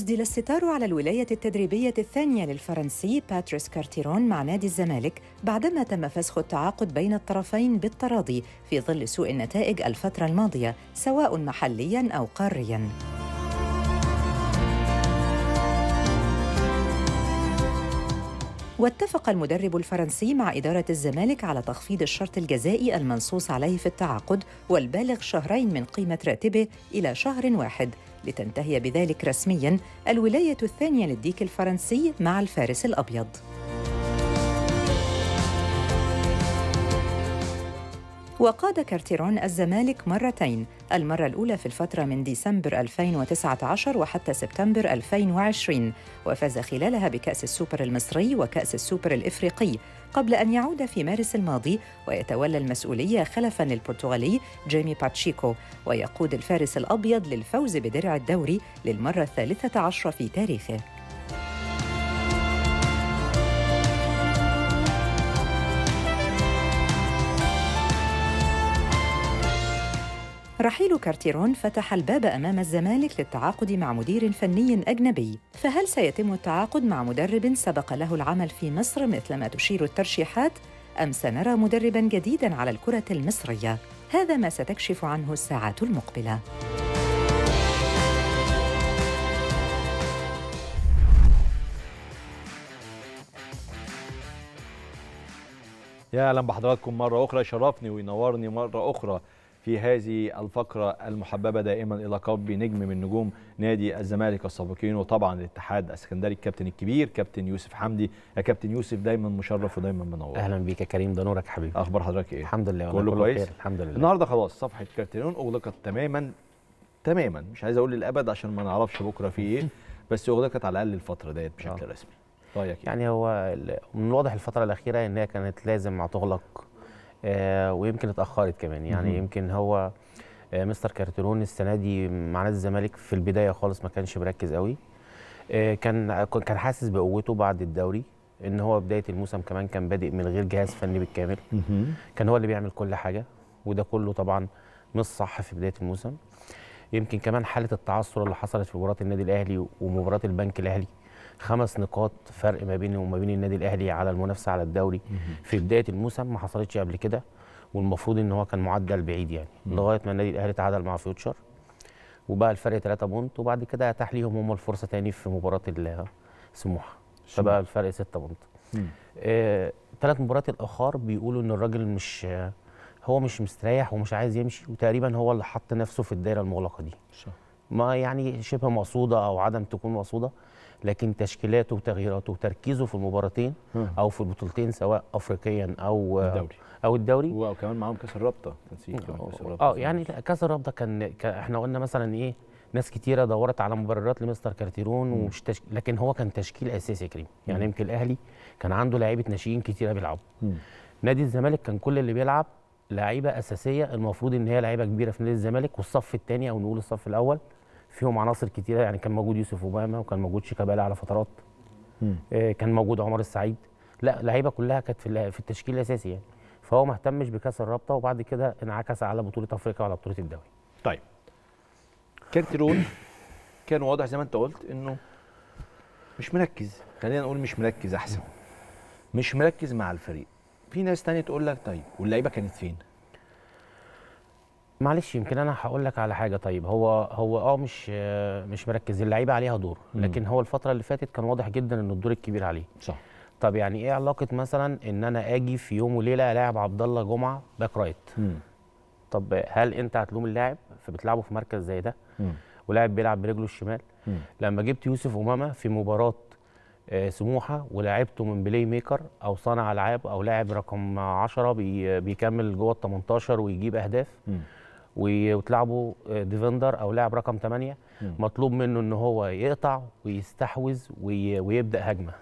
أسدل الستار على الولاية التدريبية الثانية للفرنسي باتريس كارتيرون مع نادي الزمالك بعدما تم فسخ التعاقد بين الطرفين بالتراضي في ظل سوء النتائج الفترة الماضية سواء محليا أو قاريا. واتفق المدرب الفرنسي مع إدارة الزمالك على تخفيض الشرط الجزائي المنصوص عليه في التعاقد والبالغ شهرين من قيمة راتبه إلى شهر واحد لتنتهي بذلك رسميا الولاية الثانية للديك الفرنسي مع الفارس الأبيض وقاد كارتيرون الزمالك مرتين المرة الأولى في الفترة من ديسمبر 2019 وحتى سبتمبر 2020 وفاز خلالها بكأس السوبر المصري وكأس السوبر الإفريقي قبل أن يعود في مارس الماضي ويتولى المسؤولية خلفا للبرتغالي جيمي باتشيكو ويقود الفارس الأبيض للفوز بدرع الدوري للمرة الثالثة عشرة في تاريخه رحيل كارتيرون فتح الباب أمام الزمالك للتعاقد مع مدير فني أجنبي، فهل سيتم التعاقد مع مدرب سبق له العمل في مصر مثل ما تشير الترشيحات؟ أم سنرى مدرباً جديداً على الكرة المصرية؟ هذا ما ستكشف عنه الساعات المقبلة. يا اهلا بحضراتكم مره اخرى شرفني وينورني مره اخرى في هذه الفقرة المحببة دائما إلى قلب نجم من نجوم نادي الزمالك السابقين وطبعا الاتحاد السكندري الكابتن الكبير كابتن يوسف حمدي يا كابتن يوسف دايما مشرف ودايما منور أهلا بيك يا كريم ده نورك حبيبي أخبار حضرتك إيه؟ الحمد لله كله كويس الحمد لله النهاردة خلاص صفحة كارتينون أغلقت تماما تماما مش عايز أقول للأبد عشان ما نعرفش بكرة في إيه بس أغلقت على الأقل الفترة ديت بشكل آه. رسمي رايك إيه؟ يعني هو من الواضح الفتره الاخيره ان هي كانت لازم تغلق آه، ويمكن اتاخرت كمان يعني يمكن هو آه، مستر كارتيرون السنه دي مع نادي الزمالك في البدايه خالص ما كانش مركز قوي آه، كان كان حاسس بقوته بعد الدوري ان هو بدايه الموسم كمان كان بادئ من غير جهاز فني بالكامل كان هو اللي بيعمل كل حاجه وده كله طبعا مش صح في بدايه الموسم يمكن كمان حاله التعثر اللي حصلت في مباراه النادي الاهلي ومباراه البنك الاهلي خمس نقاط فرق ما بينه وما بين النادي الاهلي على المنافسه على الدوري في بدايه الموسم ما حصلتش قبل كده والمفروض ان هو كان معدل بعيد يعني لغايه ما النادي الاهلي تعادل مع فيوتشر وبقى الفرق 3 بونت وبعد كده اتاح ليهم هم الفرصه تاني في مباراه سموحه فبقى الفرق 6 بونت آه، ثلاث مباريات الاخر بيقولوا ان الراجل مش هو مش مستريح ومش عايز يمشي وتقريبا هو اللي حط نفسه في الدايره المغلقه دي ما يعني شبه مقصوده او عدم تكون مقصوده لكن تشكيلاته وتغييراته وتركيزه في المباراتين او في البطولتين سواء افريقيا او الدوري او الدوري وكمان معاهم كاس الرابطه نسيت اه يعني كاس الرابطه كان احنا قلنا مثلا ايه ناس كتيره دورت على مبررات لمستر كارتيرون ومش تشك... لكن هو كان تشكيل اساسي يا كريم يعني يمكن الاهلي كان عنده لعيبه ناشئين كتيره بيلعبوا نادي الزمالك كان كل اللي بيلعب لعيبه اساسيه المفروض ان هي لعيبه كبيره في نادي الزمالك والصف الثاني او نقول الصف الاول فيهم عناصر كتيره يعني كان موجود يوسف اوباما وكان موجود شيكابالا على فترات آه كان موجود عمر السعيد لا اللعيبه كلها كانت في في التشكيل الاساسي يعني فهو ما اهتمش بكاس الرابطه وبعد كده انعكس على بطوله افريقيا وعلى بطوله الدوري طيب كارتيرون كان واضح زي ما انت قلت انه مش مركز خلينا نقول مش مركز احسن مش مركز مع الفريق في ناس تانية تقول لك طيب واللعيبه كانت فين معلش يمكن انا هقول لك على حاجه طيب هو هو اه مش مش مركز اللعيبه عليها دور لكن هو الفتره اللي فاتت كان واضح جدا ان الدور الكبير عليه صح طب يعني ايه علاقه مثلا ان انا اجي في يوم وليله لاعب عبد الله جمعه باك رايت طب هل انت هتلوم اللاعب فبتلعبه في مركز زي ده ولاعب بيلعب برجله الشمال مم. لما جبت يوسف امامه في مباراه آه، سموحه ولعبته من بلاي ميكر او صانع العاب او لاعب رقم 10 بيكمل جوه ال 18 ويجيب اهداف مم. وتلعبوا آه، ديفندر او لاعب رقم 8 مطلوب منه ان هو يقطع ويستحوذ ويبدا هجمه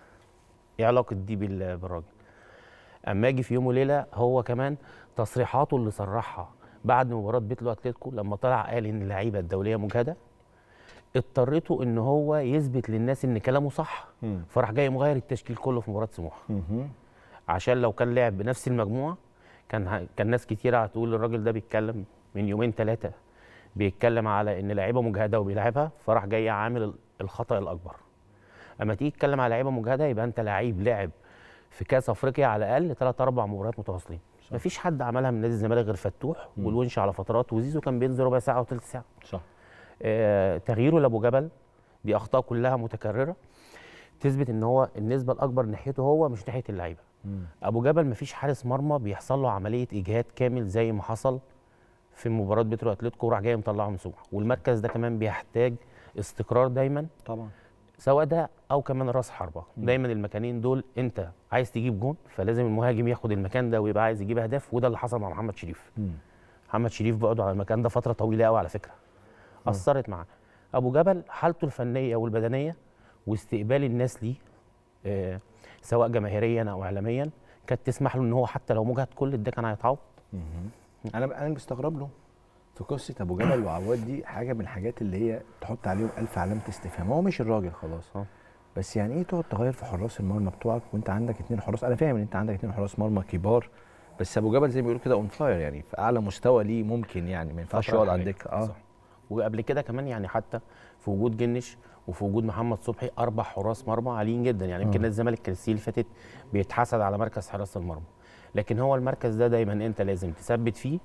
ايه علاقه دي بالراجل اما اجي في يوم وليله هو كمان تصريحاته اللي صرحها بعد مباراه بيتلو اتلتيكو لما طلع قال ان اللعيبه الدوليه مجهده اضطرته ان هو يثبت للناس ان كلامه صح فراح جاي مغير التشكيل كله في مباراه سموحه عشان لو كان لعب بنفس المجموعه كان كان ناس كتيره هتقول الراجل ده بيتكلم من يومين ثلاثه بيتكلم على ان لعيبه مجهده وبيلعبها فراح جاي عامل الخطا الاكبر اما تيجي تتكلم على لعيبه مجهده يبقى انت لعيب لعب في كاس افريقيا على الاقل ثلاث اربع مباريات متواصلين ما فيش حد عملها من نادي الزمالك غير فتوح والونش على فترات وزيزو كان بينزل ربع ساعه وثلث ساعه صح آه تغييره لابو جبل دي اخطاء كلها متكرره تثبت ان هو النسبه الاكبر ناحيته هو مش ناحيه اللعيبه ابو جبل ما فيش حارس مرمى بيحصل له عمليه اجهاد كامل زي ما حصل في مباراه بترو اتلتيكو وراح جاي مطلعه مسوح والمركز ده كمان بيحتاج استقرار دايما طبعا سواء ده او كمان راس حربه دايما المكانين دول انت عايز تجيب جون فلازم المهاجم ياخد المكان ده ويبقى عايز يجيب اهداف وده اللي حصل مع محمد شريف م. محمد شريف بقعده على المكان ده فتره طويله قوي على فكره م. اثرت معاه ابو جبل حالته الفنيه والبدنيه واستقبال الناس ليه آه سواء جماهيريا او اعلاميا كانت تسمح له ان هو حتى لو مجهد كل ده كان هيتعوض انا انا مستغرب له في قصه ابو جبل وعواد دي حاجه من الحاجات اللي هي تحط عليهم الف علامه استفهام هو مش الراجل خلاص أه. بس يعني ايه تقعد تغير في حراس المرمى بتوعك وانت عندك اثنين حراس انا فاهم ان انت عندك اثنين حراس مرمى كبار بس ابو جبل زي ما بيقولوا كده اون فاير يعني في اعلى مستوى ليه ممكن يعني ما ينفعش يقعد على الدكه اه صح. وقبل كده كمان يعني حتى في وجود جنش وفي وجود محمد صبحي اربع حراس مرمى عاليين جدا يعني يمكن آه. الزمالك السنه اللي فاتت بيتحسد على مركز حراسه المرمى لكن هو المركز ده دايما انت لازم تثبت فيه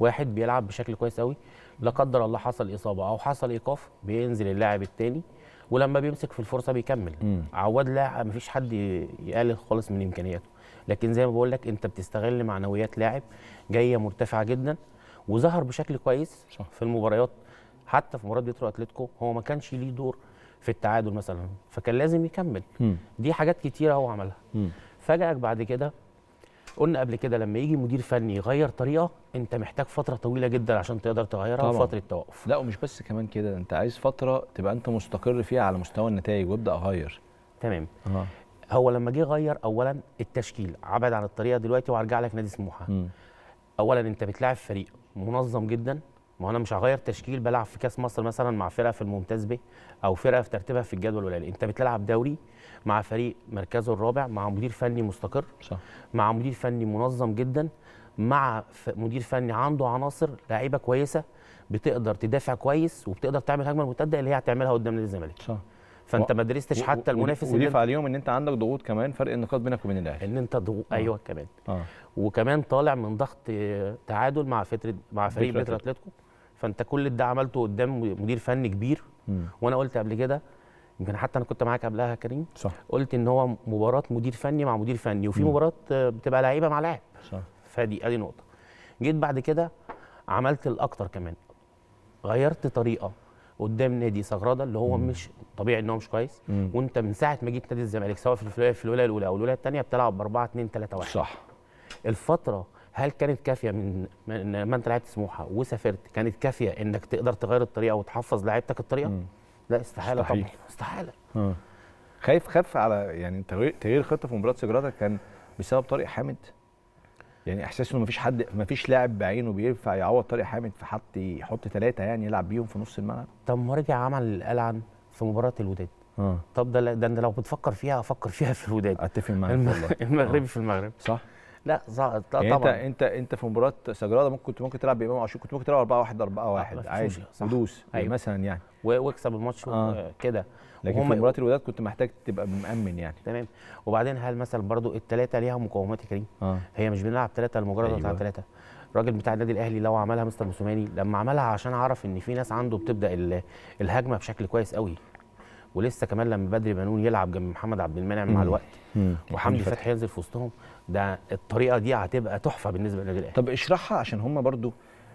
واحد بيلعب بشكل كويس قوي لا قدر الله حصل اصابه او حصل ايقاف بينزل اللاعب الثاني ولما بيمسك في الفرصه بيكمل م. عواد لا مفيش حد يقلل خالص من امكانياته لكن زي ما بقول لك انت بتستغل معنويات لاعب جايه مرتفعه جدا وظهر بشكل كويس صح. في المباريات حتى في مباراه ديترو اتلتيكو هو ما كانش ليه دور في التعادل مثلا فكان لازم يكمل دي حاجات كتيره هو عملها م. فاجئك بعد كده قلنا قبل كده لما يجي مدير فني يغير طريقه انت محتاج فتره طويله جدا عشان تقدر تغيرها طبعا. فتره توقف لا ومش بس كمان كده انت عايز فتره تبقى انت مستقر فيها على مستوى النتائج وابدا اغير تمام آه. هو لما جه غير اولا التشكيل عبد عن الطريقه دلوقتي وهرجع لك نادي سموحه اولا انت بتلاعب فريق منظم جدا ما انا مش هغير تشكيل بلعب في كاس مصر مثلا مع فرقه في الممتاز ب او فرقه في ترتيبها في الجدول ولا انت بتلعب دوري مع فريق مركزه الرابع مع مدير فني مستقر صح. مع مدير فني منظم جدا مع مدير فني عنده عناصر لعيبه كويسه بتقدر تدافع كويس وبتقدر تعمل هجمه المرتده اللي هي هتعملها قدام نادي الزمالك صح فانت ما درستش حتى المنافس وضيف عليهم ان انت عندك ضغوط كمان فرق النقاط بينك وبين الاهلي ان انت ضغوط آه. ايوه كمان آه. وكمان طالع من ضغط تعادل مع فتره مع فريق بيتر اتلتيكو فانت كل ده عملته قدام مدير فني كبير م. وانا قلت قبل كده يمكن حتى انا كنت معاك قبلها كريم صح قلت ان هو مباراه مدير فني مع مدير فني وفي مباراه بتبقى لعيبه مع لاعب صح فدي ادي نقطه جيت بعد كده عملت الاكتر كمان غيرت طريقه قدام نادي سجراده اللي هو مم. مش طبيعي ان هو مش كويس مم. وانت من ساعه ما جيت نادي الزمالك سواء في الولايه في الولايه الاولى او الولايه الثانيه بتلعب ب 4 2 3 1 صح الفتره هل كانت كافيه من من ما انت لعبت سموحه وسافرت كانت كافيه انك تقدر تغير الطريقه وتحفظ لعيبتك الطريقه؟ لا استحاله طبعا استحاله آه. خايف خاف على يعني تغيير خطه في مباراه سجراتا كان بسبب طارق حامد يعني احساس انه مفيش حد مفيش لاعب بعينه بينفع يعوض طارق حامد في حط يحط ثلاثه يعني يلعب بيهم في نص الملعب طب ما رجع عمل الالعن في مباراه الوداد آه. طب ده ده انت لو بتفكر فيها افكر فيها في الوداد اتفق معاك المغربي آه. في المغرب صح لا طبعا يعني انت انت انت في مباراه سجراده ممكن كنت ممكن تلعب بامام عاشور كنت ممكن تلعب 4 1 4 1 عادي ودوس أيوة. مثلا يعني واكسب الماتش آه. كده لكن في مباراه الوداد كنت محتاج تبقى مأمن يعني تمام وبعدين هل مثلا برضو الثلاثه ليها مقومات يا كريم آه. هي مش بنلعب ثلاثه لمجرد أيوة. ثلاثه الراجل بتاع النادي الاهلي لو عملها مستر موسوماني لما عملها عشان اعرف ان في ناس عنده بتبدا الهجمه بشكل كويس قوي ولسه كمان لما بدري بنون يلعب جنب محمد عبد المنعم مع الوقت وحمدي فتحي ينزل في وسطهم ده الطريقه دي هتبقى تحفه بالنسبه للنادي الاهلي طب اشرحها عشان هم برضو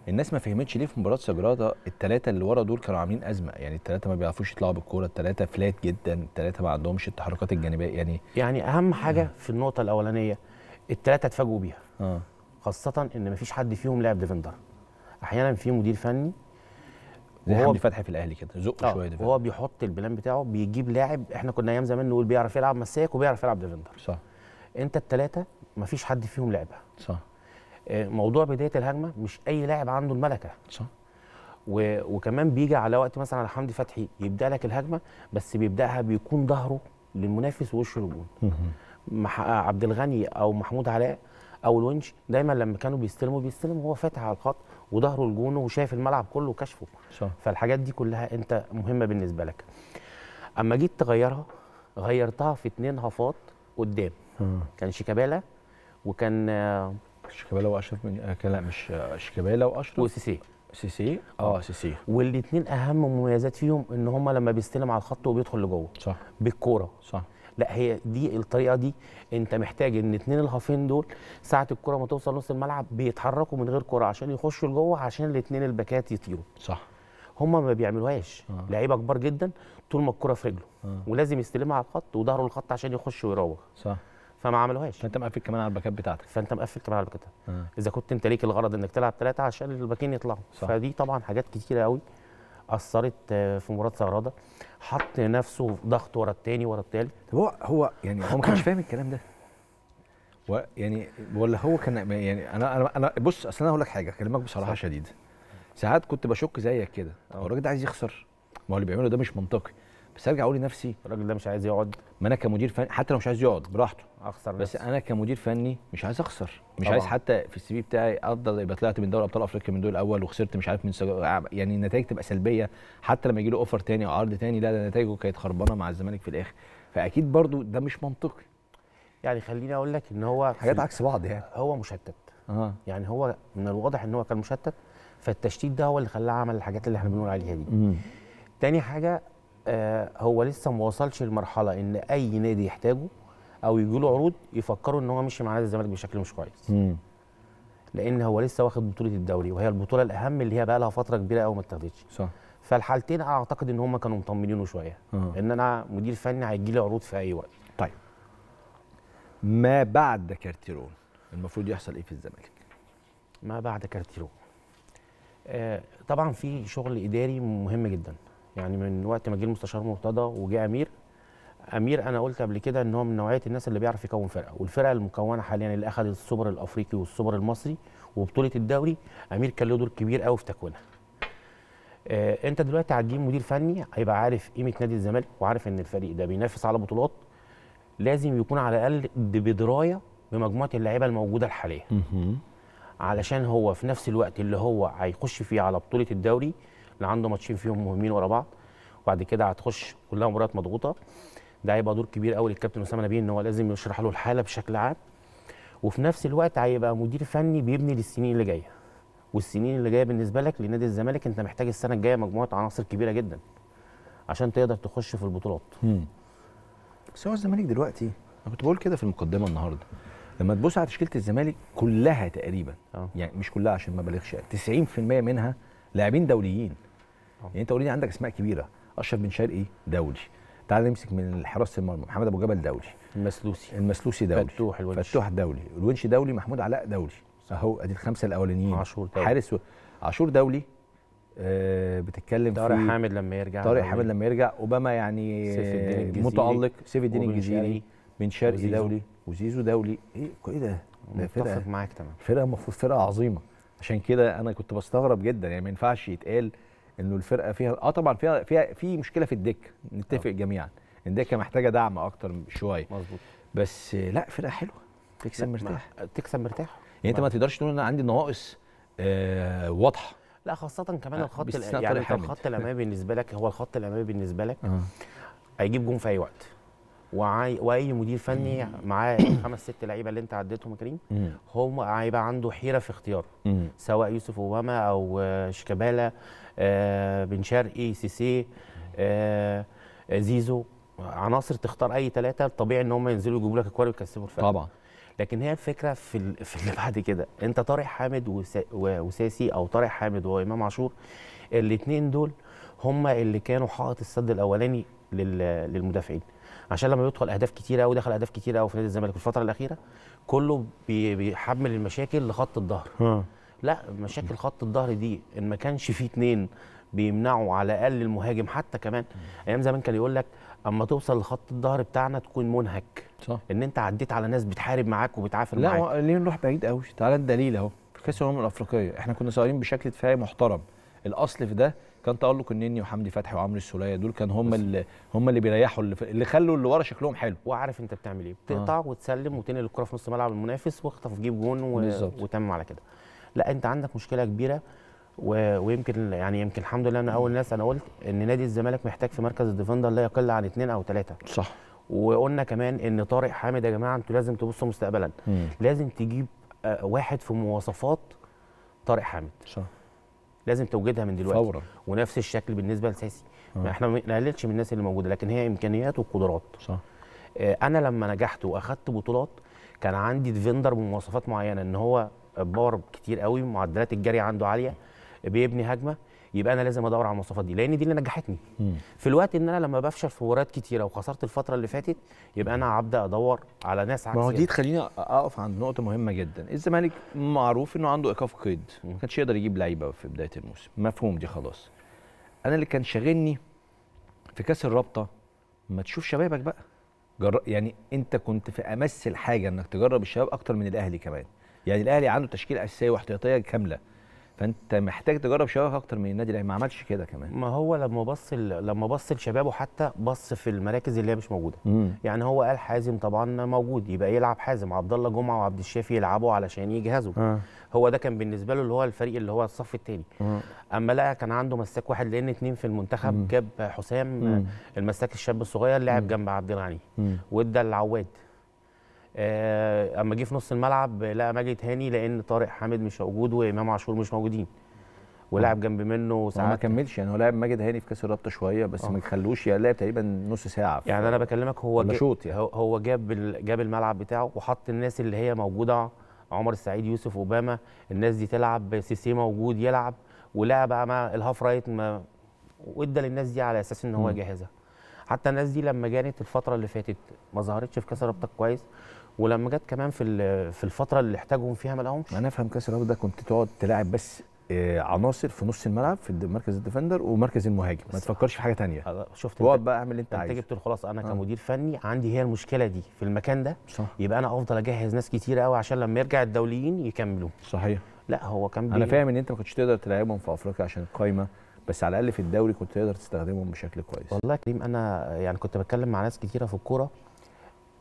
الناس ما فهمتش ليه في مباراه سجرادا الثلاثه اللي ورا دول كانوا عاملين ازمه يعني الثلاثه ما بيعرفوش يطلعوا بالكوره الثلاثه فلات جدا الثلاثه ما عندهمش التحركات الجانبيه يعني يعني اهم حاجه م. آه. في النقطه الاولانيه الثلاثه اتفاجئوا بيها اه خاصه ان ما فيش حد فيهم لعب ديفندر احيانا في مدير فني زي حمدي فتحي في الاهلي كده زقه آه شويه ديفندر وهو بيحط البلان بتاعه بيجيب لاعب احنا كنا ايام زمان نقول بيعرف يلعب مساك وبيعرف يلعب ديفندر صح انت الثلاثه ما فيش حد فيهم لعبها صح آه، موضوع بدايه الهجمه مش اي لاعب عنده الملكه صح و... وكمان بيجي على وقت مثلا على حمدي فتحي يبدا لك الهجمه بس بيبداها بيكون ظهره للمنافس ووشه الهجوم مح... آه، عبد الغني او محمود علاء او الونش دايما لما كانوا بيستلموا بيستلموا هو فاتح على الخط وظهره لجونه وشايف الملعب كله وكشفه صح. فالحاجات دي كلها انت مهمه بالنسبه لك اما جيت تغيرها غيرتها في اتنين هفات قدام كان شيكابالا وكان شيكابالا واشرف من آه، لا مش شيكابالا واشرف وسيسي سيسي اه, آه. سيسي والاثنين اهم مميزات فيهم ان هم لما بيستلم على الخط وبيدخل لجوه صح بالكوره صح لا هي دي الطريقه دي انت محتاج ان اثنين الهافين دول ساعه الكوره ما توصل نص الملعب بيتحركوا من غير كوره عشان يخشوا لجوه عشان الاثنين الباكات يطيروا صح هم ما بيعملوهاش آه. لعيبه كبار جدا طول ما الكوره في رجله آه. ولازم يستلمها على الخط وظهره للخط عشان يخش ويراوغ صح فما عملوهاش فانت مقفل كمان على الباكات بتاعتك فانت مقفل كمان على الباكات آه. اذا كنت انت ليك الغرض انك تلعب ثلاثه عشان الباكين يطلعوا صح. فدي طبعا حاجات كتيره قوي اثرت آه، في مباراه سهراده حط نفسه في ضغط ورا الثاني ورا الثالث طب هو هو يعني هو ما كانش فاهم الكلام ده و يعني ولا هو كان يعني انا انا انا بص اصل انا هقول لك حاجه اكلمك بصراحه صح. شديده ساعات كنت بشك زيك كده هو الراجل ده عايز يخسر ما هو اللي بيعمله ده مش منطقي بس ارجع اقول لنفسي الراجل ده مش عايز يقعد ما انا كمدير فني حتى لو مش عايز يقعد براحته اخسر بس, انا كمدير فني مش عايز اخسر مش طبعا. عايز حتى في السي في بتاعي افضل يبقى طلعت من دوري ابطال افريقيا من دول الاول وخسرت مش عارف من سج... يعني النتائج تبقى سلبيه حتى لما يجي له اوفر تاني او عرض تاني لا ده نتائجه كانت خربانه مع الزمالك في الاخر فاكيد برضو ده مش منطقي يعني خليني اقول لك ان هو حاجات عكس بعض يعني هو مشتت آه. يعني هو من الواضح ان هو كان مشتت فالتشتيت ده هو اللي خلاه عمل الحاجات اللي احنا بنقول عليها دي تاني حاجه آه، هو لسه ما وصلش لمرحله ان اي نادي يحتاجه او يجي له عروض يفكروا ان هو مشي مع نادي الزمالك بشكل مش كويس لان هو لسه واخد بطوله الدوري وهي البطوله الاهم اللي هي بقى لها فتره كبيره قوي ما اتاخدتش صح فالحالتين اعتقد ان هم كانوا مطمنينه شويه أه. ان انا مدير فني هيجي لي عروض في اي وقت طيب ما بعد كارتيرون المفروض يحصل ايه في الزمالك ما بعد كارتيرون آه طبعا في شغل اداري مهم جدا يعني من وقت ما جه المستشار مرتضى وجه امير امير انا قلت قبل كده ان هو من نوعيه الناس اللي بيعرف يكون فرقه والفرقه المكونه حاليا اللي اخذ السوبر الافريقي والسوبر المصري وبطوله الدوري امير كان له دور كبير قوي في تكوينها آه انت دلوقتي هتجيب مدير فني هيبقى عارف قيمه نادي الزمالك وعارف ان الفريق ده بينافس على بطولات لازم يكون على الاقل بدرايه بمجموعه اللعيبه الموجوده الحاليه علشان هو في نفس الوقت اللي هو هيخش فيه على بطوله الدوري اللي عنده ماتشين فيهم مهمين ورا بعض وبعد كده هتخش كلها مباريات مضغوطه ده هيبقى دور كبير قوي للكابتن اسامه نبيل ان هو لازم يشرح له الحاله بشكل عام وفي نفس الوقت هيبقى مدير فني بيبني للسنين اللي جايه والسنين اللي جايه بالنسبه لك لنادي الزمالك انت محتاج السنه الجايه مجموعه عناصر كبيره جدا عشان تقدر تخش في البطولات بس هو الزمالك دلوقتي انا كنت بقول كده في المقدمه النهارده لما تبص على تشكيله الزمالك كلها تقريبا أوه. يعني مش كلها عشان ما بلغش 90% منها لاعبين دوليين آه. يعني انت اوريدي عندك اسماء كبيره اشرف بن شرقي دولي تعال نمسك من حراسه المرمى محمد ابو جبل دولي المسلوسي المسلوسي دولي فتوح الونش فتوح دولي الونش دولي محمود علاء دولي اهو ادي الخمسه الاولانيين عاشور دولي حارس و... عاشور دولي آه بتتكلم طارق في حامد لما يرجع طارق حامد لما يرجع اوباما يعني سيف الدين متالق سيف الدين الجزيري يعني بن شرقي دولي وزيزو دولي ايه ايه ده؟ متفق معاك تمام فرقه المفروض فرقه عظيمه عشان كده انا كنت بستغرب جدا يعني ما ينفعش يتقال انه الفرقه فيها اه طبعا فيها فيها في مشكله في الدكه نتفق آه. جميعا الدكه محتاجه دعم اكتر شويه مظبوط بس لا فرقه حلوه تكسب مرتاح تكسب مرتاح يعني انت ما تقدرش تقول انا عندي نواقص آه واضحه لا خاصه كمان آه، الخط يعني الخط الامامي بالنسبه لك هو الخط الامامي بالنسبه لك آه. هيجيب جون في اي وقت واي مدير فني معاه خمس ست لعيبه اللي انت عديتهم يا كريم هم هيبقى عنده حيره في اختياره سواء يوسف اوباما او آه، شيكابالا آه بن شرقي سي آه زيزو عناصر تختار اي ثلاثه الطبيعي ان هم ينزلوا يجيبوا لك اكوار ويكسبوا الفرق طبعا لكن هي الفكره في في اللي بعد كده انت طارق حامد وساسي او طارق حامد وامام عاشور الاثنين دول هم اللي كانوا حائط السد الاولاني للمدافعين عشان لما بيدخل اهداف كتيره قوي دخل اهداف كتيره قوي في نادي الزمالك في الفتره الاخيره كله بيحمل المشاكل لخط الظهر لا مشاكل خط الظهر دي ان ما كانش فيه اتنين بيمنعوا على الاقل المهاجم حتى كمان ايام زمان كان يقول لك اما توصل لخط الظهر بتاعنا تكون منهك صح ان انت عديت على ناس بتحارب معاك وبتعافر معاك لا ليه نروح بعيد قوي تعالى الدليل اهو في كاس الامم الافريقيه احنا كنا صايرين بشكل دفاعي محترم الاصل في ده كان تالق النني وحمدي فتحي وعمرو السوليه دول كان هم اللي هم اللي بيريحوا اللي, خلوا اللي ورا شكلهم حلو وعارف انت بتعمل ايه آه. بتقطع آه. وتسلم وتنقل الكره في نص ملعب المنافس واخطف جيب جون و... وتم على كده لا انت عندك مشكله كبيره و... ويمكن يعني يمكن الحمد لله انا اول ناس انا قلت ان نادي الزمالك محتاج في مركز الديفندر لا يقل عن اثنين او ثلاثه صح وقلنا كمان ان طارق حامد يا جماعه انتوا لازم تبصوا مستقبلا مم. لازم تجيب آه، واحد في مواصفات طارق حامد صح لازم توجدها من دلوقتي فورا ونفس الشكل بالنسبه لساسي آه. ما احنا ما نقللش من الناس اللي موجوده لكن هي امكانيات وقدرات صح اه انا لما نجحت واخدت بطولات كان عندي ديفندر بمواصفات معينه ان هو باور كتير قوي معدلات الجري عنده عاليه بيبني هجمه يبقى انا لازم ادور على المواصفات دي لان دي اللي نجحتني في الوقت ان انا لما بفشل في مباريات كتيره وخسرت الفتره اللي فاتت يبقى انا هبدا ادور على ناس عكسي ما هو دي تخليني اقف عند نقطه مهمه جدا الزمالك معروف انه عنده ايقاف قيد ما كانش يقدر يجيب لعيبه في بدايه الموسم مفهوم دي خلاص انا اللي كان شاغلني في كاس الرابطه ما تشوف شبابك بقى جر... يعني انت كنت في امس الحاجه انك تجرب الشباب اكتر من الاهلي كمان يعني الاهلي عنده تشكيله اساسيه واحتياطيه كامله فانت محتاج تجرب شبابك اكتر من النادي الاهلي ما عملش كده كمان ما هو لما بص لما بص لشبابه حتى بص في المراكز اللي هي مش موجوده مم. يعني هو قال حازم طبعا موجود يبقى يلعب حازم عبد الله جمعه وعبد الشافي يلعبوا علشان يجهزوا آه. هو ده كان بالنسبه له اللي هو الفريق اللي هو الصف الثاني آه. اما لقى كان عنده مساك واحد لان اثنين في المنتخب مم. جاب حسام مم. المساك الشاب الصغير لعب جنب عبد الغني وادى العواد آه، اما جه في نص الملعب لقى ماجد هاني لان طارق حامد مش موجود وامام عاشور مش موجودين ولعب آه. جنب منه ساعات ما كملش يعني هو لعب ماجد هاني في كاس الرابطه شويه بس أوه. ما خلوش يعني لعب تقريبا نص ساعه يعني انا بكلمك هو شوط يعني. هو جاب جاب الملعب بتاعه وحط الناس اللي هي موجوده عمر السعيد يوسف اوباما الناس دي تلعب سيسي موجود يلعب ولعب مع الهاف رايت ما وادى للناس دي على اساس ان هو يجهزها حتى الناس دي لما جانت الفتره اللي فاتت ما ظهرتش في كاس الرابطه كويس ولما جت كمان في في الفتره اللي احتاجهم فيها ما لقاهمش انا افهم كاس الرابطه ده كنت تقعد تلاعب بس آه، عناصر في نص الملعب في مركز الديفندر ومركز المهاجم ما تفكرش في حاجه ثانيه أه، شفت اقعد بقى اعمل اللي انت عايزه انت جبت خلاص انا آه. كمدير فني عندي هي المشكله دي في المكان ده صح. يبقى انا افضل اجهز ناس كتير قوي عشان لما يرجع الدوليين يكملوا صحيح لا هو كان انا فاهم ان انت ما كنتش تقدر تلاعبهم في افريقيا عشان القايمه بس على الاقل في الدوري كنت تقدر تستخدمهم بشكل كويس والله يا كريم انا يعني كنت بتكلم مع ناس كتيره في الكوره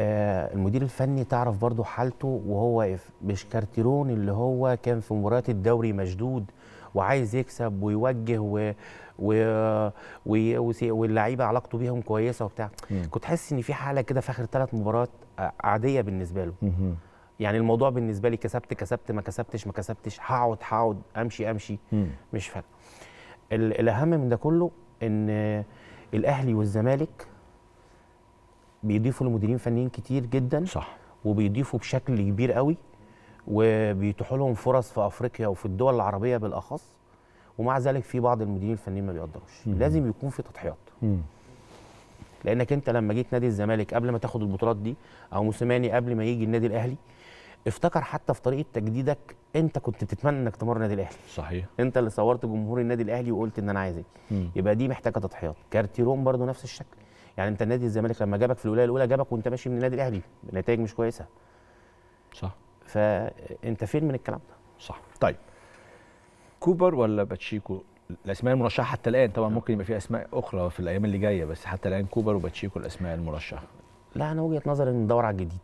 آه، المدير الفني تعرف برضو حالته وهو واقف مش كارتيرون اللي هو كان في مباريات الدوري مشدود وعايز يكسب ويوجه و... و... و... واللعيبه علاقته بيهم كويسه وبتاع مم. كنت حاسس ان في حاله كده في اخر ثلاث مباريات آه، عاديه بالنسبه له مم. يعني الموضوع بالنسبه لي كسبت كسبت ما كسبتش ما كسبتش هقعد هقعد امشي امشي مم. مش فارقه الاهم من ده كله ان الاهلي والزمالك بيضيفوا لمديرين فنيين كتير جدا صح وبيضيفوا بشكل كبير قوي وبيتيحوا لهم فرص في افريقيا وفي الدول العربيه بالاخص ومع ذلك في بعض المديرين الفنيين ما بيقدروش لازم يكون في تضحيات لانك انت لما جيت نادي الزمالك قبل ما تاخد البطولات دي او موسيماني قبل ما يجي النادي الاهلي افتكر حتى في طريقه تجديدك انت كنت تتمنى انك تمر النادي الاهلي صحيح انت اللي صورت جمهور النادي الاهلي وقلت ان انا عايز ايه يبقى دي محتاجه تضحيات كارتيرون برضو نفس الشكل يعني انت نادي الزمالك لما جابك في الولايه الاولى جابك وانت ماشي من النادي الاهلي نتائج مش كويسه صح فانت فين من الكلام ده صح طيب كوبر ولا باتشيكو الاسماء المرشحه حتى الان طبعا نعم. ممكن يبقى في اسماء اخرى في الايام اللي جايه بس حتى الان كوبر وباتشيكو الاسماء المرشحه لا انا وجهه نظري ان ندور على الجديد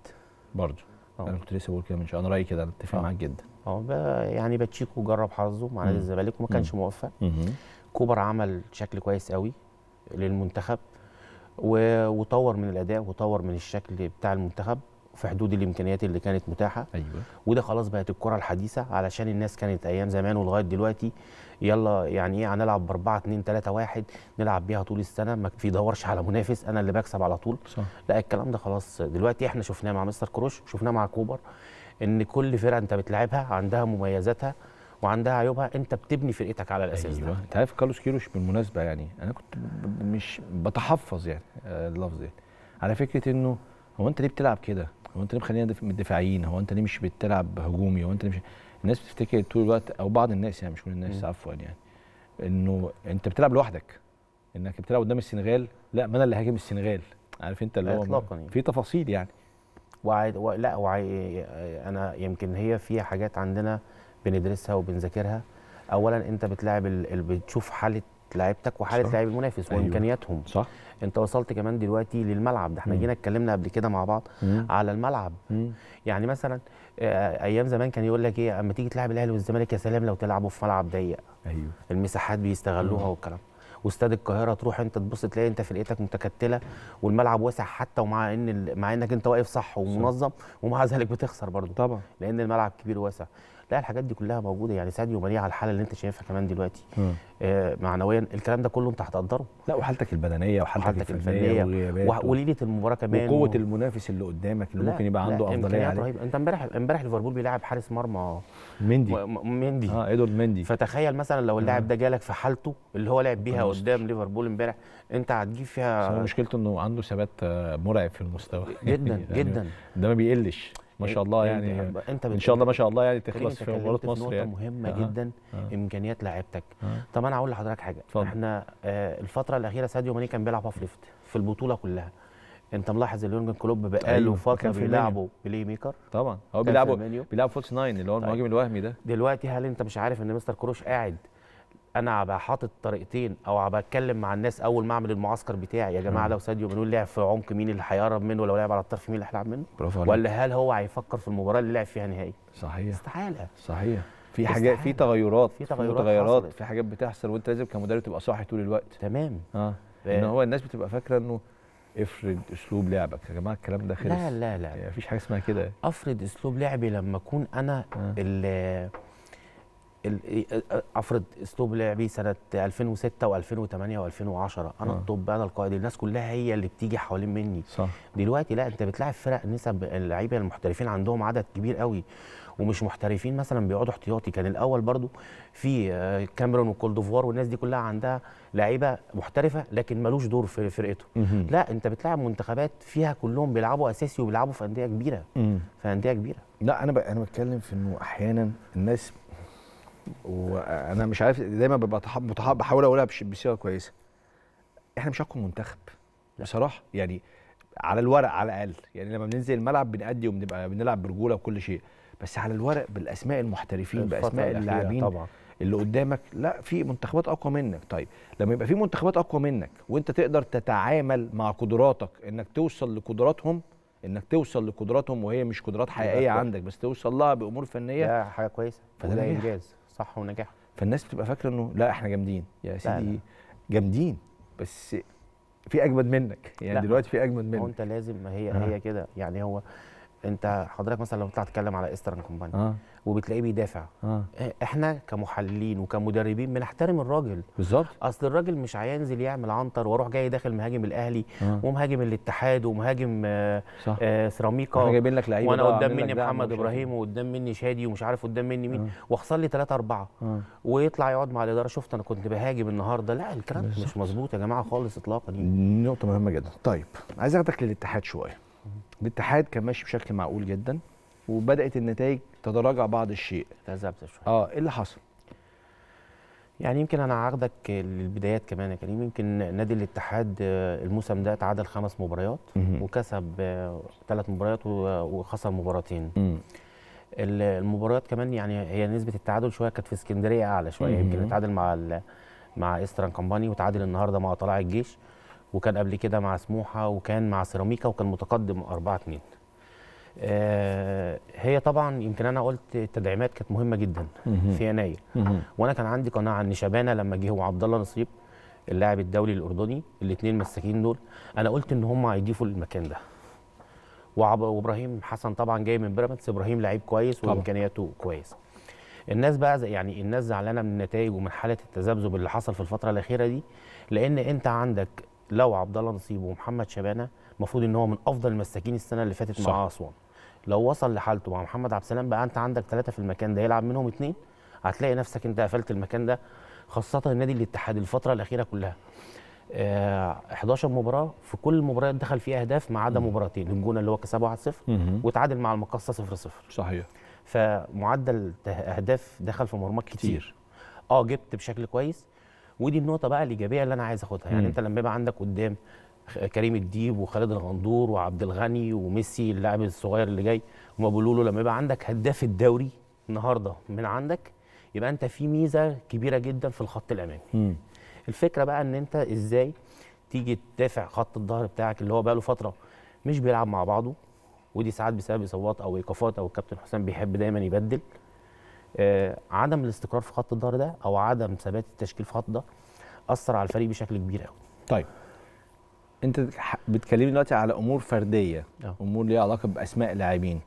برضه آه. انا كنت لسه بقول كده من شويه انا رايي كده انا اتفق آه. معاك جدا اه يعني باتشيكو جرب حظه مع نادي الزمالك وما كانش موفق كوبر عمل شكل كويس قوي للمنتخب وطور من الاداء وطور من الشكل بتاع المنتخب في حدود الامكانيات اللي كانت متاحه ايوه وده خلاص بقت الكره الحديثه علشان الناس كانت ايام زمان ولغايه دلوقتي يلا يعني ايه هنلعب ب 4 2 3 1 نلعب بيها طول السنه ما في دورش على منافس انا اللي بكسب على طول صح. لا الكلام ده خلاص دلوقتي احنا شفناه مع مستر كروش شفناه مع كوبر ان كل فرقه انت بتلعبها عندها مميزاتها وعندها عيوبها انت بتبني فرقتك على الاساس أيوة. ده انت عارف كارلوس كيروش بالمناسبه يعني انا كنت مش بتحفظ يعني آه، اللفظ يعني على فكره انه هو انت ليه بتلعب كده؟ هو انت ليه مخلينا مدافعين؟ هو انت ليه مش بتلعب هجومي؟ هو انت ليه مش الناس بتفتكر طول الوقت او بعض الناس يعني مش كل الناس عفوا يعني انه انت بتلعب لوحدك انك بتلعب قدام السنغال لا ما انا اللي هاجم السنغال عارف انت اللي هو اطلاقا يعني. في تفاصيل يعني وعي... لا وعي... انا يمكن هي في حاجات عندنا بندرسها وبنذاكرها اولا انت بتلاعب ال... بتشوف حاله لعيبتك وحاله لعيب المنافس أيوة. وامكانياتهم صح انت وصلت كمان دلوقتي للملعب ده احنا جينا اتكلمنا قبل كده مع بعض مم. على الملعب مم. يعني مثلا ايام زمان كان يقول لك ايه اما تيجي تلعب الاهلي والزمالك يا سلام لو تلعبوا في ملعب ضيق ايوه المساحات بيستغلوها والكلام واستاد القاهره تروح انت تبص تلاقي انت فرقتك متكتله والملعب واسع حتى ومع ان مع انك انت واقف صح ومنظم ومع ذلك بتخسر برضه طبعا لان الملعب كبير واسع لا الحاجات دي كلها موجوده يعني ساديو ماني على الحاله اللي انت شايفها كمان دلوقتي آه معنويا الكلام ده كله انت هتقدره لا وحالتك البدنيه وحالتك, وحالتك الفنيه, وليله المباراه كمان وقوه و... المنافس اللي قدامك اللي ممكن يبقى عنده افضليه عليك رهيب. انت امبارح امبارح ليفربول بيلعب حارس مرمى مندي مندي اه ادوارد مندي فتخيل مثلا لو اللاعب آه. ده جالك في حالته اللي هو لعب بيها قدام ليفربول امبارح انت هتجيب فيها مشكلته انه عنده ثبات آه، مرعب في المستوى جدا يعني جدا ده ما بيقلش ما شاء الله يعني انت, ان شاء الله ما شاء الله يعني تخلص في مباراه مصر يعني مهمه آه جدا آه امكانيات لعيبتك آه طب انا هقول لحضرتك حاجه فضل. احنا آه الفتره الاخيره ساديو ماني كان بيلعب اوف ليفت في البطوله كلها انت ملاحظ ان يورجن كلوب بقاله أيوه. فتره بيلعبوا بلاي ميكر طبعا هو بيلعبوا بيلعبوا فولس 9 اللي هو طيب. المهاجم الوهمي ده دلوقتي هل انت مش عارف ان مستر كروش قاعد انا هبقى حاطط طريقتين او هبقى اتكلم مع الناس اول ما اعمل المعسكر بتاعي يا جماعه لو ساديو مانويل لعب في عمق مين اللي هيقرب منه لو لعب على الطرف مين اللي هيلعب منه برافو عليك ولا هل هو هيفكر في المباراه اللي لعب فيها نهائي صحيح استحاله صحيح في حاجات في تغيرات في تغيرات, في, تغيرات في حاجات بتحصل وانت لازم كمدرب تبقى صاحي طول الوقت تمام اه ان هو الناس بتبقى فاكره انه افرض اسلوب لعبك يا جماعه الكلام ده خلص لا لا لا يعني مفيش حاجه اسمها كده افرض اسلوب لعبي لما اكون انا آه. اللي افرض اسلوب لعبي سنه 2006 و2008 و2010 انا الطب انا القائد الناس كلها هي اللي بتيجي حوالين مني صح. دلوقتي لا انت بتلاعب فرق نسب اللعيبه المحترفين عندهم عدد كبير قوي ومش محترفين مثلا بيقعدوا احتياطي كان الاول برضو في آه، كاميرون وكولدوفوار والناس دي كلها عندها لعيبه محترفه لكن ملوش دور في فرقته لا انت بتلاعب منتخبات فيها كلهم بيلعبوا اساسي وبيلعبوا في انديه كبيره في انديه كبيره لا انا انا بتكلم في انه احيانا الناس وانا مش عارف دايما ببقى بحاول اقولها بصيغه كويسه احنا مش اقوى منتخب بصراحه يعني على الورق على الاقل يعني لما بننزل الملعب بنأدي وبنبقى بنلعب برجوله وكل شيء بس على الورق بالاسماء المحترفين باسماء اللاعبين اللي قدامك لا في منتخبات اقوى منك طيب لما يبقى في منتخبات اقوى منك وانت تقدر تتعامل مع قدراتك انك توصل لقدراتهم انك توصل لقدراتهم وهي مش قدرات حقيقيه عندك بس توصل لها بامور فنيه ده حاجه كويسه فده انجاز صح ونجاح فالناس بتبقى فاكره انه لا احنا جامدين يا سيدي جامدين بس في اجمد منك يعني لا. دلوقتي في اجمد منك وانت لازم ما هي آه. هي كده يعني هو انت حضرتك مثلا لو طلعت تتكلم على ايسترن كومباني آه. وبتلاقيه بيدافع آه. إيه، احنا كمحللين وكمدربين بنحترم الراجل بالظبط اصل الراجل مش هينزل يعمل عنتر واروح جاي داخل مهاجم الاهلي آه. ومهاجم الاتحاد ومهاجم آه صح. آه سيراميكا احنا جايبين لك لعيبه وانا قدام مني محمد ابراهيم إيه. وقدام مني شادي ومش عارف قدام مني مين آه. واخسر لي ثلاثه اربعه آه. ويطلع يقعد مع الاداره شفت انا كنت بهاجم النهارده لا الكلام مش مظبوط يا جماعه خالص اطلاقا يعني. نقطه مهمه جدا طيب عايز اخدك للاتحاد شويه الاتحاد كان ماشي بشكل معقول جدا وبدات النتائج تتراجع بعض الشيء تذبذب شويه اه ايه اللي حصل؟ يعني يمكن انا عاخدك للبدايات كمان يا كريم يمكن نادي الاتحاد آه، الموسم ده اتعادل خمس مباريات وكسب ثلاث آه، مباريات وخسر مباراتين المباريات كمان يعني هي نسبه التعادل شويه كانت في اسكندريه اعلى شويه يمكن اتعادل مع مع استران كامباني وتعادل النهارده مع طلائع الجيش وكان قبل كده مع سموحه وكان مع سيراميكا وكان متقدم 4 2 آه، هي طبعا يمكن انا قلت التدعيمات كانت مهمه جدا في يناير وانا كان عندي قناعه ان شبانه لما جه هو عبد الله نصيب اللاعب الدولي الاردني الاثنين مساكين دول انا قلت ان هم هيضيفوا المكان ده وابراهيم حسن طبعا جاي من بيراميدز ابراهيم لعيب كويس وامكانياته كويس الناس بقى يعني الناس زعلانه من النتائج ومن حاله التذبذب اللي حصل في الفتره الاخيره دي لان انت عندك لو عبد الله نصيب ومحمد شبانه المفروض ان هو من افضل المساكين السنه اللي فاتت صح. مع اسوان لو وصل لحالته مع محمد عبد السلام بقى انت عندك ثلاثه في المكان ده يلعب منهم اثنين هتلاقي نفسك انت قفلت المكان ده خاصه النادي الاتحاد الفتره الاخيره كلها آه 11 مباراه في كل مباراه دخل فيها اهداف ما عدا مباراتين الجونه اللي هو كسبها 1-0 وتعادل مع المقصه 0-0 صحيح فمعدل اهداف دخل في مرماك كتير. كتير اه جبت بشكل كويس ودي النقطه بقى الايجابيه اللي انا عايز اخدها يعني انت لما يبقى عندك قدام كريم الديب وخالد الغندور وعبد الغني وميسي اللاعب الصغير اللي جاي وما بيقولوا لما يبقى عندك هداف الدوري النهارده من عندك يبقى انت في ميزه كبيره جدا في الخط الامامي الفكره بقى ان انت ازاي تيجي تدافع خط الظهر بتاعك اللي هو بقى له فتره مش بيلعب مع بعضه ودي ساعات بسبب اصابات او ايقافات او الكابتن حسام بيحب دايما يبدل آه، عدم الاستقرار في خط الظهر ده او عدم ثبات التشكيل في خط ده اثر على الفريق بشكل كبير قوي طيب انت بتكلمني دلوقتي على امور فرديه أه. امور ليها علاقه باسماء لاعبين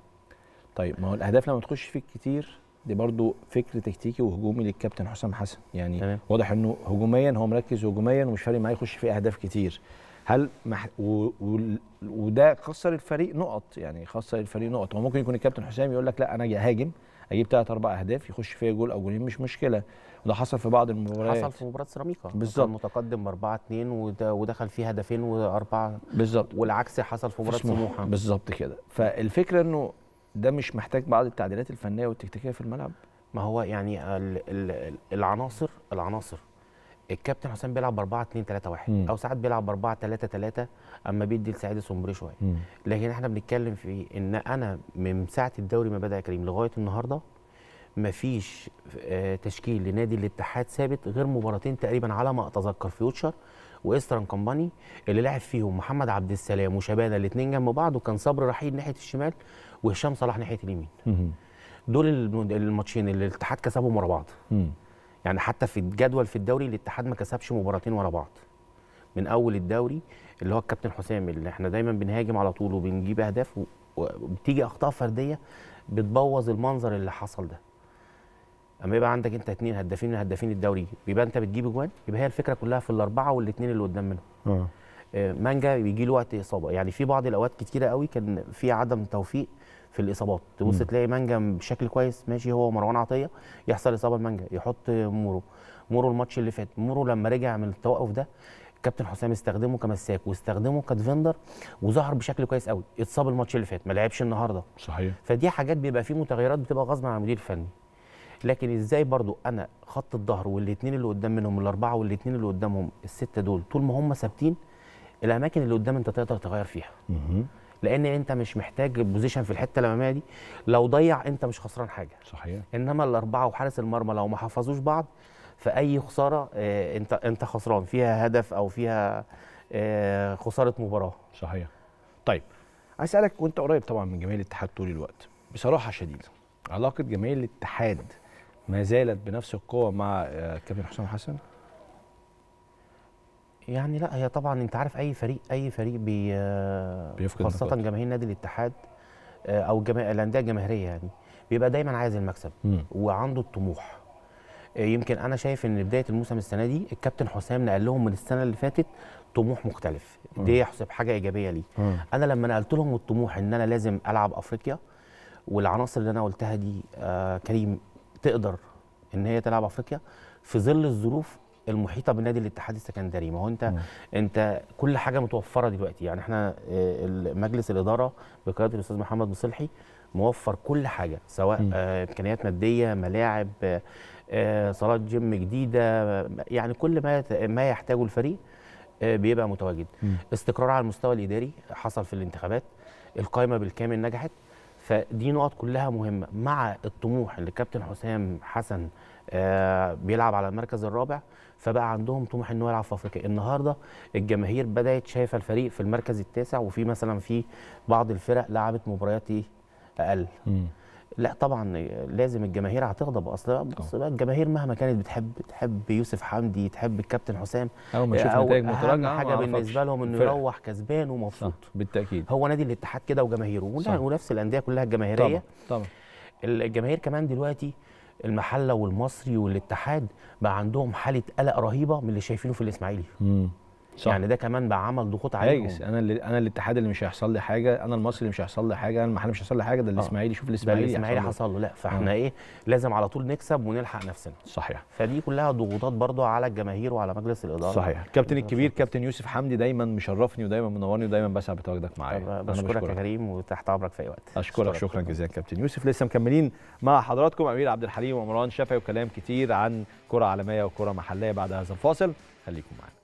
طيب ما هو الاهداف لما تخش فيك كتير دي برضو فكر تكتيكي وهجومي للكابتن حسام حسن يعني تمام. واضح انه هجوميا هو مركز هجوميا ومش فارق معاه يخش فيه اهداف كتير هل مح... و... و... وده خسر الفريق نقط يعني خسر الفريق نقط هو ممكن يكون الكابتن حسام يقول لك لا انا هاجم اجيب ثلاث اربع اهداف يخش فيا جول او جولين مش مشكله وده حصل في بعض المباريات حصل في مباراه سيراميكا بالظبط متقدم 4 2 ودخل فيه هدفين واربعه بالظبط والعكس حصل في مباراه سموحه بالظبط كده فالفكره انه ده مش محتاج بعض التعديلات الفنيه والتكتيكيه في الملعب ما هو يعني الـ الـ العناصر العناصر الكابتن حسام بيلعب 4 2 3 1 او ساعات بيلعب 4 3 3 اما بيدي لسعيد سومبري شويه لكن احنا بنتكلم في ان انا من ساعه الدوري ما بدا يا كريم لغايه النهارده مفيش آه، تشكيل لنادي الاتحاد ثابت غير مباراتين تقريبا على ما اتذكر فيوتشر واسترن كومباني اللي لعب فيهم محمد عبد السلام وشبانه الاثنين جنب بعض وكان صبري رحيل ناحيه الشمال وهشام صلاح ناحيه اليمين دول الماتشين اللي الاتحاد كسبهم ورا بعض يعني حتى في الجدول في الدوري الاتحاد ما كسبش مباراتين ورا بعض من اول الدوري اللي هو الكابتن حسام اللي احنا دايما بنهاجم على طول وبنجيب اهداف وبتيجي اخطاء فرديه بتبوظ المنظر اللي حصل ده اما يبقى عندك انت اثنين هدافين من هدافين الدوري بيبقى انت بتجيب اجوان يبقى هي الفكره كلها في الاربعه والاثنين اللي قدام منهم آه. آه. مانجا بيجي له وقت اصابه يعني في بعض الاوقات كتيره قوي كان في عدم توفيق في الاصابات تبص تلاقي مانجا بشكل كويس ماشي هو ومروان عطيه يحصل اصابه لمانجا يحط مورو مورو الماتش اللي فات مورو لما رجع من التوقف ده كابتن حسام استخدمه كمساك واستخدمه كديفندر وظهر بشكل كويس قوي اتصاب الماتش اللي فات ما لعبش النهارده صحيح فدي حاجات بيبقى فيه متغيرات بتبقى غصب عن المدير الفني لكن ازاي برضو انا خط الظهر والاثنين اللي قدام منهم الاربعه والاثنين اللي قدامهم السته دول طول ما هم ثابتين الاماكن اللي قدام انت تقدر تغير فيها لان انت مش محتاج بوزيشن في الحته الاماميه دي لو ضيع انت مش خسران حاجه صحيح انما الاربعه وحارس المرمى لو ما حفظوش بعض فاي خساره آه، انت انت خسران فيها هدف او فيها آه، خساره مباراه صحيح طيب عايز اسالك وانت قريب طبعا من جماهير الاتحاد طول الوقت بصراحه شديده علاقه جماهير الاتحاد ما زالت بنفس القوه مع آه، كابتن حسام حسن يعني لا هي طبعا انت عارف اي فريق اي فريق بي بيفقد خاصه جماهير نادي الاتحاد آه، او الانديه الجماهيريه يعني بيبقى دايما عايز المكسب م. وعنده الطموح آه، يمكن انا شايف ان بدايه الموسم السنه دي الكابتن حسام نقل لهم من السنه اللي فاتت طموح مختلف دي يحسب حاجه ايجابيه لي م. انا لما نقلت لهم الطموح ان انا لازم العب افريقيا والعناصر اللي انا قلتها دي آه كريم تقدر ان هي تلعب افريقيا في ظل الظروف المحيطه بنادي الاتحاد السكندري ما هو انت مم. انت كل حاجه متوفره دلوقتي يعني احنا آه، مجلس الاداره بقياده الاستاذ محمد مصلحي موفر كل حاجه سواء آه، امكانيات ماديه ملاعب آه، صالات جيم جديده يعني كل ما ما يحتاجه الفريق بيبقى متواجد مم. استقرار على المستوى الاداري حصل في الانتخابات القائمه بالكامل نجحت فدي نقط كلها مهمه مع الطموح اللي كابتن حسام حسن بيلعب على المركز الرابع فبقى عندهم طموح انه يلعب في افريقيا النهارده الجماهير بدات شايفه الفريق في المركز التاسع وفي مثلا في بعض الفرق لعبت مباريات إيه؟ اقل م. لا طبعا لازم الجماهير هتغضب اصلا بص بقى الجماهير مهما كانت بتحب تحب يوسف حمدي تحب الكابتن حسام اول ما تشوف نتائج متراجعه حاجه بالنسبه لهم انه يروح كسبان ومبسوط بالتاكيد هو نادي الاتحاد كده وجماهيره ونفس الانديه كلها الجماهيريه طبعا طبعا الجماهير كمان دلوقتي المحله والمصري والاتحاد بقى عندهم حاله قلق رهيبه من اللي شايفينه في الاسماعيلي صح. يعني ده كمان بقى عمل ضغوط عليهم انا اللي انا الاتحاد اللي مش هيحصل لي حاجه انا المصري مش هيحصل لي حاجه انا المحل مش هيحصل لي حاجه ده آه. الاسماعيلي شوف الاسماعيلي الاسماعيلي حصل له لا فاحنا آه. ايه لازم على طول نكسب ونلحق نفسنا صحيح فدي كلها ضغوطات برضو على الجماهير وعلى مجلس الاداره صحيح الكابتن يعني الكبير كابتن يوسف حمدي دايما مشرفني ودايما منورني ودايما بسعد بتواجدك معايا بشكرك يا كريم وتحت امرك في اي وقت اشكرك شكرا جزيلا كابتن يوسف لسه مكملين مع حضراتكم امير عبد الحليم ومروان شفعي وكلام كتير عن كره عالميه وكره محليه بعد هذا الفاصل خليكم معانا